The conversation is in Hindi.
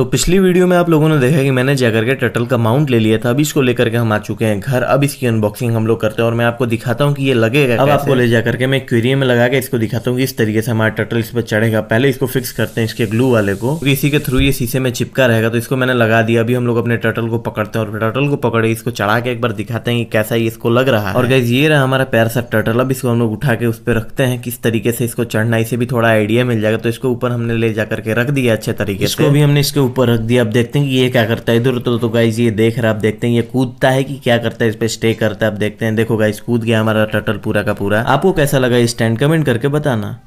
तो पिछली वीडियो में आप लोगों ने देखा कि मैंने जाकर के टटल का माउंट ले लिया था अभी इसको लेकर के हम आ चुके हैं घर अब इसकी अनबॉक्सिंग हम लोग करते हैं और मैं आपको दिखाता हूँ कि ये लगेगा अब आपको ले जाकर के मैं क्यूरियम में लगा के इसको दिखाता हूँ कि इस तरीके से हमारा टटल इस पर चढ़ेगा पहले इसको फिक्स करते हैं इसके ग्लू वाले को तो इसी के थ्रू ये शीशे में चिपका रहेगा तो इसको मैंने लगा दिया अभी हम लोग अपने टटल को पकड़ते हैं और टटल को पकड़े इसको चढ़ा के एक बार दिखाते हैं कि कैसा ये इसको लग रहा है और गैस ये रहा हमारा पैर सा टटल अब इसको हम लोग उठा के उस पर रखते हैं किस तरीके से इसको चढ़ना इसे भी थोड़ा आइडिया मिल जाएगा तो इसको ऊपर हमने ले जाकर के रख दिया अच्छे तरीके से अभी हमने इसके ऊपर रख दिया अब देखते हैं कि ये क्या करता है इधर उधर तो गाइज ये देख रहा है आप देखते हैं ये कूदता है कि क्या करता है इस पर स्टे करता है आप देखते हैं देखो गाइज कूद गया हमारा टटल पूरा का पूरा आपको कैसा लगा ये स्टैंड कमेंट करके बताना